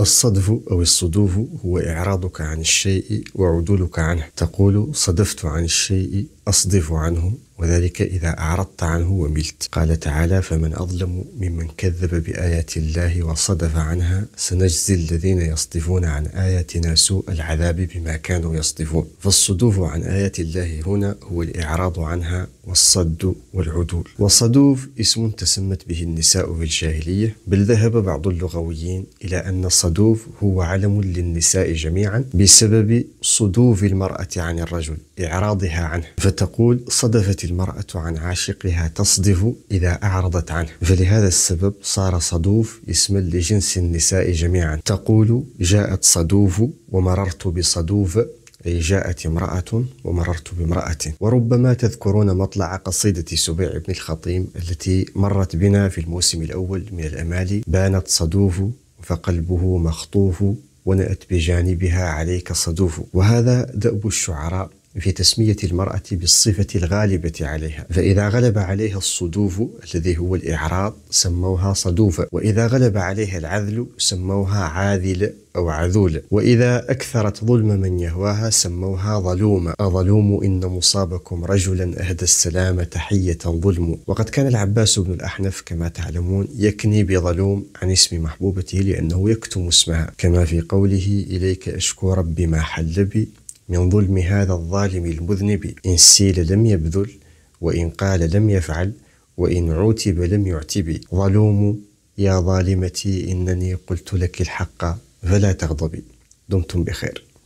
الصدف أو الصدوف هو إعراضك عن الشيء وعدولك عنه تقول صدفت عن الشيء أصدف عنه وذلك إذا أعرضت عنه وملت قال تعالى فمن أظلم ممن كذب بآيات الله وصدف عنها سنجزي الذين يصدفون عن آياتنا سوء العذاب بما كانوا يصدفون فالصدوف عن آيات الله هنا هو الإعراض عنها والصد والعدول والصدوف اسم تسمت به النساء في الجاهلية بل ذهب بعض اللغويين إلى أن الصدوف هو علم للنساء جميعا بسبب صدوف المرأة عن الرجل إعراضها عنه تقول صدفت المرأة عن عاشقها تصدف إذا أعرضت عنه فلهذا السبب صار صدوف اسما لجنس النساء جميعا تقول جاءت صدوف ومررت بصدوف أي جاءت امرأة ومررت بامرأة وربما تذكرون مطلع قصيدة سبيع بن الخطيم التي مرت بنا في الموسم الأول من الأمالي بانت صدوف فقلبه مخطوف ونأت بجانبها عليك صدوف وهذا دأب الشعراء في تسمية المرأة بالصفة الغالبة عليها فإذا غلب عليها الصدوف الذي هو الإعراض سموها صدوفة وإذا غلب عليها العذل سموها عاذلة أو عذولة وإذا أكثرت ظلم من يهواها سموها ظلومة أظلوم إن مصابكم رجلا أهدى السلام تحية ظلم وقد كان العباس بن الأحنف كما تعلمون يكني بظلوم عن اسم محبوبته لأنه يكتم اسمها كما في قوله إليك أشكو ربي ما حل بي من ظلم هذا الظالم المذنب إن سيل لم يبذل وإن قال لم يفعل وإن عوتب لم يعتب ظلوم يا ظالمتي إنني قلت لك الحق فلا تغضبي دمتم بخير